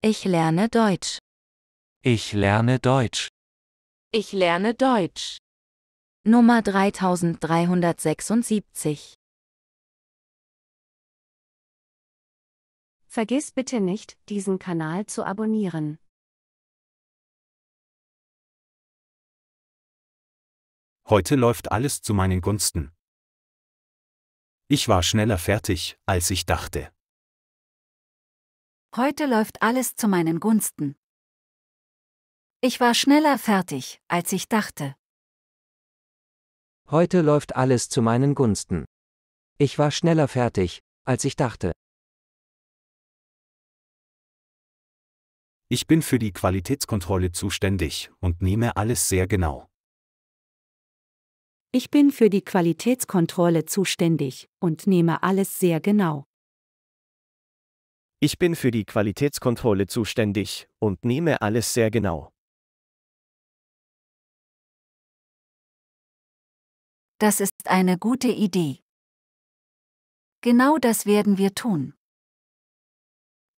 Ich lerne Deutsch. Ich lerne Deutsch. Ich lerne Deutsch. Nummer 3376. Vergiss bitte nicht, diesen Kanal zu abonnieren. Heute läuft alles zu meinen Gunsten. Ich war schneller fertig, als ich dachte. Heute läuft alles zu meinen Gunsten. Ich war schneller fertig, als ich dachte. Heute läuft alles zu meinen Gunsten. Ich war schneller fertig, als ich dachte. Ich bin für die Qualitätskontrolle zuständig und nehme alles sehr genau. Ich bin für die Qualitätskontrolle zuständig und nehme alles sehr genau. Ich bin für die Qualitätskontrolle zuständig und nehme alles sehr genau. Das ist eine gute Idee. Genau das werden wir tun.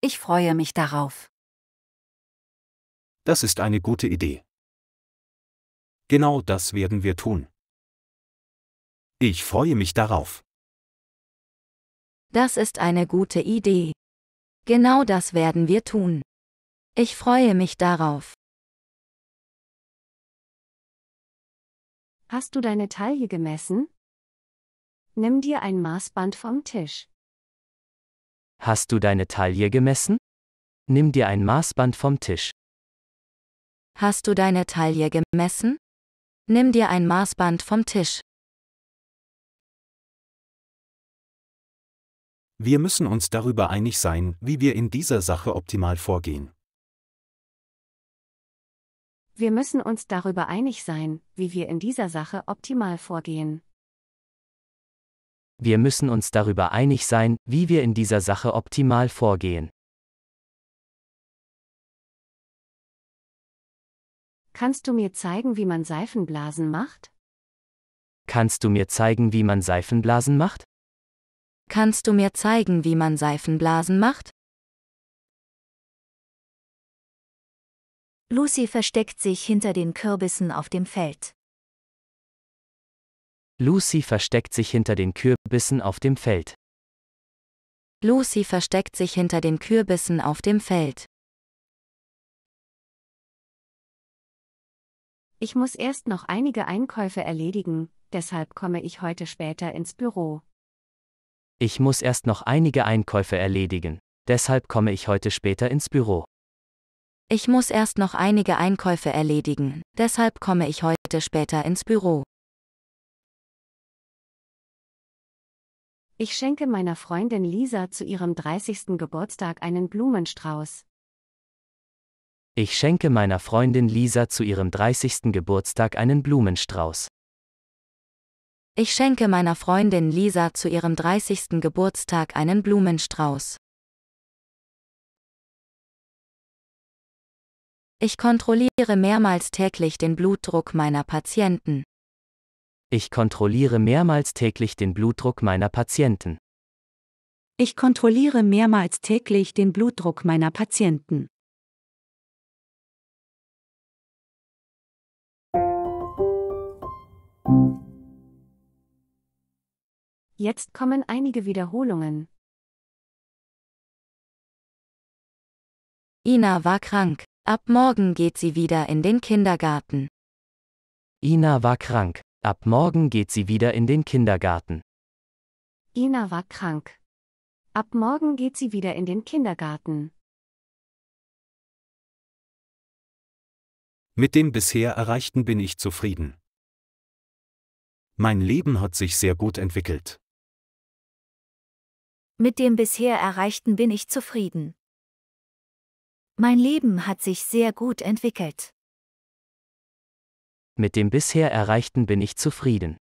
Ich freue mich darauf. Das ist eine gute Idee. Genau das werden wir tun. Ich freue mich darauf. Das ist eine gute Idee. Genau das werden wir tun. Ich freue mich darauf. Hast du deine Taille gemessen? Nimm dir ein Maßband vom Tisch. Hast du deine Taille gemessen? Nimm dir ein Maßband vom Tisch. Hast du deine Taille gemessen? Nimm dir ein Maßband vom Tisch. Wir müssen uns darüber einig sein, wie wir in dieser Sache optimal vorgehen. Wir müssen uns darüber einig sein, wie wir in dieser Sache optimal vorgehen. Wir müssen uns darüber einig sein, wie wir in dieser Sache optimal vorgehen. Kannst du mir zeigen, wie man Seifenblasen macht? Kannst du mir zeigen, wie man Seifenblasen macht? Kannst du mir zeigen, wie man Seifenblasen macht? Lucy versteckt sich hinter den Kürbissen auf dem Feld. Lucy versteckt sich hinter den Kürbissen auf dem Feld. Lucy versteckt sich hinter den Kürbissen auf dem Feld. Ich muss erst noch einige Einkäufe erledigen, deshalb komme ich heute später ins Büro. Ich muss erst noch einige Einkäufe erledigen, deshalb komme ich heute später ins Büro. Ich muss erst noch einige Einkäufe erledigen, deshalb komme ich heute später ins Büro. Ich schenke meiner Freundin Lisa zu ihrem 30. Geburtstag einen Blumenstrauß. Ich schenke meiner Freundin Lisa zu ihrem 30. Geburtstag einen Blumenstrauß. Ich schenke meiner Freundin Lisa zu ihrem 30. Geburtstag einen Blumenstrauß. Ich kontrolliere mehrmals täglich den Blutdruck meiner Patienten. Ich kontrolliere mehrmals täglich den Blutdruck meiner Patienten. Ich kontrolliere mehrmals täglich den Blutdruck meiner Patienten. Jetzt kommen einige Wiederholungen. Ina war krank. Ab morgen geht sie wieder in den Kindergarten. Ina war krank. Ab morgen geht sie wieder in den Kindergarten. Ina war krank. Ab morgen geht sie wieder in den Kindergarten. Mit dem bisher Erreichten bin ich zufrieden. Mein Leben hat sich sehr gut entwickelt. Mit dem bisher Erreichten bin ich zufrieden. Mein Leben hat sich sehr gut entwickelt. Mit dem bisher Erreichten bin ich zufrieden.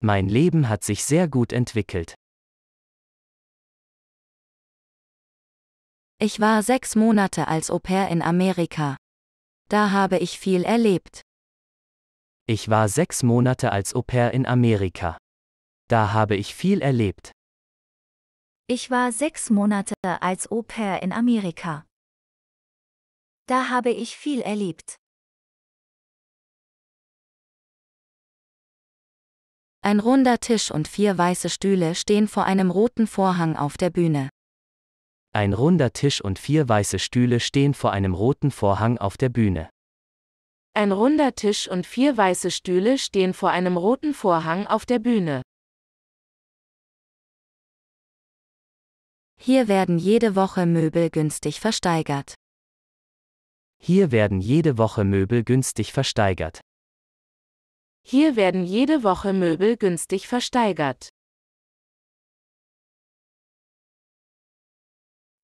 Mein Leben hat sich sehr gut entwickelt. Ich war sechs Monate als Au pair in Amerika. Da habe ich viel erlebt. Ich war sechs Monate als Au pair in Amerika. Da habe ich viel erlebt. Ich war sechs Monate als Au-pair in Amerika. Da habe ich viel erlebt. Ein runder Tisch und vier weiße Stühle stehen vor einem roten Vorhang auf der Bühne. Ein runder Tisch und vier weiße Stühle stehen vor einem roten Vorhang auf der Bühne. Ein runder Tisch und vier weiße Stühle stehen vor einem roten Vorhang auf der Bühne. Hier werden jede Woche Möbel günstig versteigert. Hier werden jede Woche Möbel günstig versteigert. Hier werden jede Woche Möbel günstig versteigert.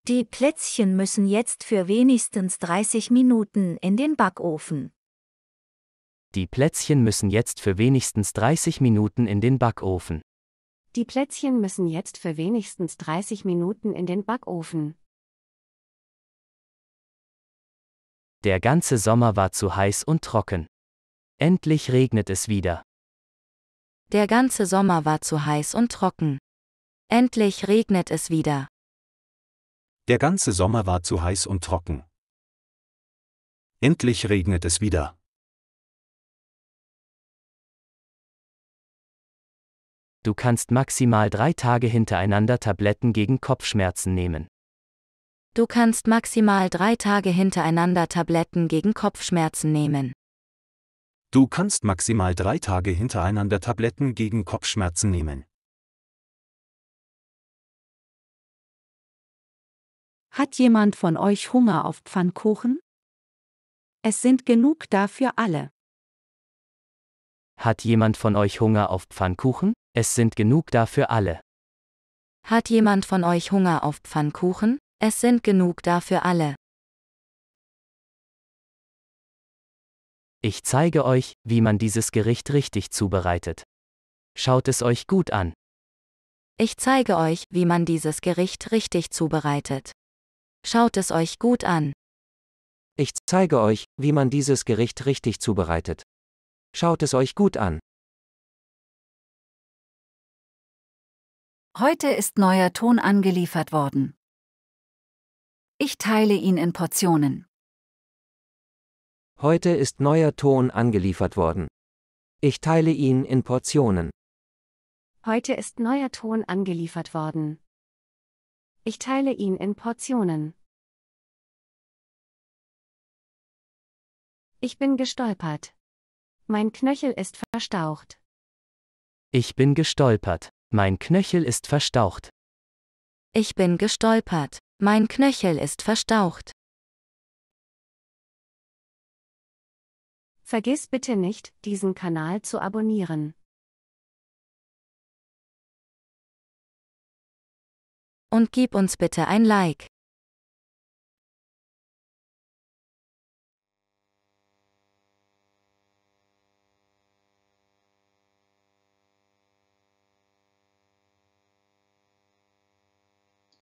Die Plätzchen müssen jetzt für wenigstens 30 Minuten in den Backofen. Die Plätzchen müssen jetzt für wenigstens 30 Minuten in den Backofen. Die Plätzchen müssen jetzt für wenigstens 30 Minuten in den Backofen. Der ganze Sommer war zu heiß und trocken. Endlich regnet es wieder. Der ganze Sommer war zu heiß und trocken. Endlich regnet es wieder. Der ganze Sommer war zu heiß und trocken. Endlich regnet es wieder. Du kannst maximal drei Tage hintereinander Tabletten gegen Kopfschmerzen nehmen. Du kannst maximal drei Tage hintereinander Tabletten gegen Kopfschmerzen nehmen. Du kannst maximal drei Tage hintereinander Tabletten gegen Kopfschmerzen nehmen. Hat jemand von euch Hunger auf Pfannkuchen? Es sind genug dafür alle. Hat jemand von euch Hunger auf Pfannkuchen? Es sind genug da für alle. Hat jemand von euch Hunger auf Pfannkuchen? Es sind genug da für alle. Ich zeige euch, wie man dieses Gericht richtig zubereitet. Schaut es euch gut an. Ich zeige euch, wie man dieses Gericht richtig zubereitet. Schaut es euch gut an. Ich zeige euch, wie man dieses Gericht richtig zubereitet. Schaut es euch gut an. Heute ist neuer Ton angeliefert worden. Ich teile ihn in Portionen. Heute ist neuer Ton angeliefert worden. Ich teile ihn in Portionen. Heute ist neuer Ton angeliefert worden. Ich teile ihn in Portionen. Ich bin gestolpert. Mein Knöchel ist verstaucht. Ich bin gestolpert. Mein Knöchel ist verstaucht. Ich bin gestolpert. Mein Knöchel ist verstaucht. Vergiss bitte nicht, diesen Kanal zu abonnieren. Und gib uns bitte ein Like.